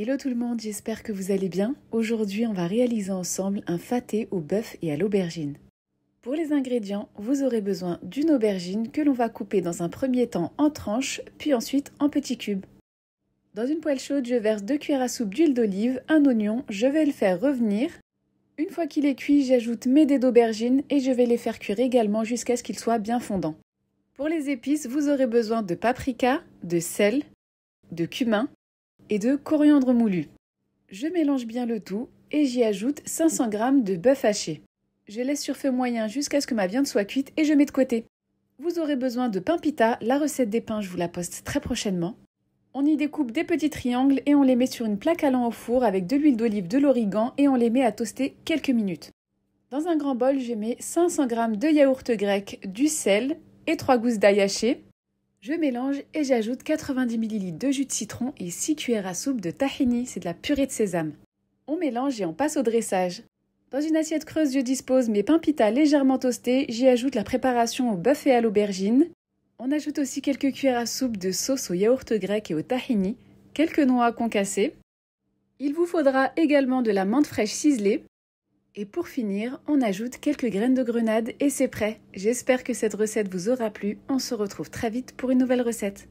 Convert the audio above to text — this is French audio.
Hello tout le monde, j'espère que vous allez bien. Aujourd'hui, on va réaliser ensemble un faté au bœuf et à l'aubergine. Pour les ingrédients, vous aurez besoin d'une aubergine que l'on va couper dans un premier temps en tranches, puis ensuite en petits cubes. Dans une poêle chaude, je verse 2 cuillères à soupe d'huile d'olive, un oignon, je vais le faire revenir. Une fois qu'il est cuit, j'ajoute mes dés d'aubergine et je vais les faire cuire également jusqu'à ce qu'ils soient bien fondants. Pour les épices, vous aurez besoin de paprika, de sel, de cumin, et de coriandre moulu. Je mélange bien le tout et j'y ajoute 500 g de bœuf haché. Je laisse sur feu moyen jusqu'à ce que ma viande soit cuite et je mets de côté. Vous aurez besoin de pain pita, la recette des pains je vous la poste très prochainement. On y découpe des petits triangles et on les met sur une plaque allant au four avec de l'huile d'olive, de l'origan et on les met à toaster quelques minutes. Dans un grand bol, je mets 500 g de yaourt grec, du sel et 3 gousses d'ail haché, je mélange et j'ajoute 90 ml de jus de citron et 6 cuillères à soupe de tahini, c'est de la purée de sésame. On mélange et on passe au dressage. Dans une assiette creuse, je dispose mes pains pita légèrement toastés, j'y ajoute la préparation au bœuf et à l'aubergine. On ajoute aussi quelques cuillères à soupe de sauce au yaourt grec et au tahini, quelques noix concassées. Il vous faudra également de la menthe fraîche ciselée, et pour finir, on ajoute quelques graines de grenade et c'est prêt. J'espère que cette recette vous aura plu. On se retrouve très vite pour une nouvelle recette.